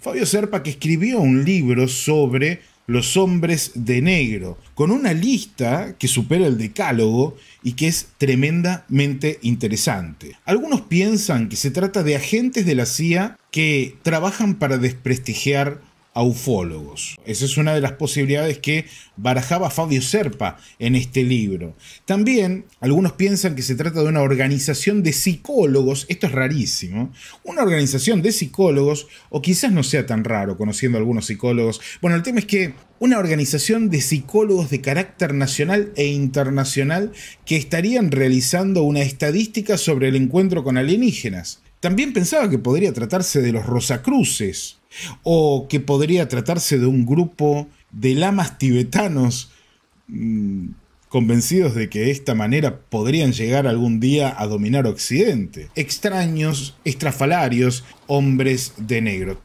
Fabio Serpa que escribió un libro sobre los hombres de negro, con una lista que supera el decálogo y que es tremendamente interesante. Algunos piensan que se trata de agentes de la CIA que trabajan para desprestigiar esa es una de las posibilidades que barajaba Fabio Serpa en este libro. También algunos piensan que se trata de una organización de psicólogos, esto es rarísimo, una organización de psicólogos, o quizás no sea tan raro conociendo a algunos psicólogos. Bueno, el tema es que una organización de psicólogos de carácter nacional e internacional que estarían realizando una estadística sobre el encuentro con alienígenas. También pensaba que podría tratarse de los Rosacruces o que podría tratarse de un grupo de lamas tibetanos mm, convencidos de que de esta manera podrían llegar algún día a dominar Occidente. Extraños, estrafalarios, hombres de negro.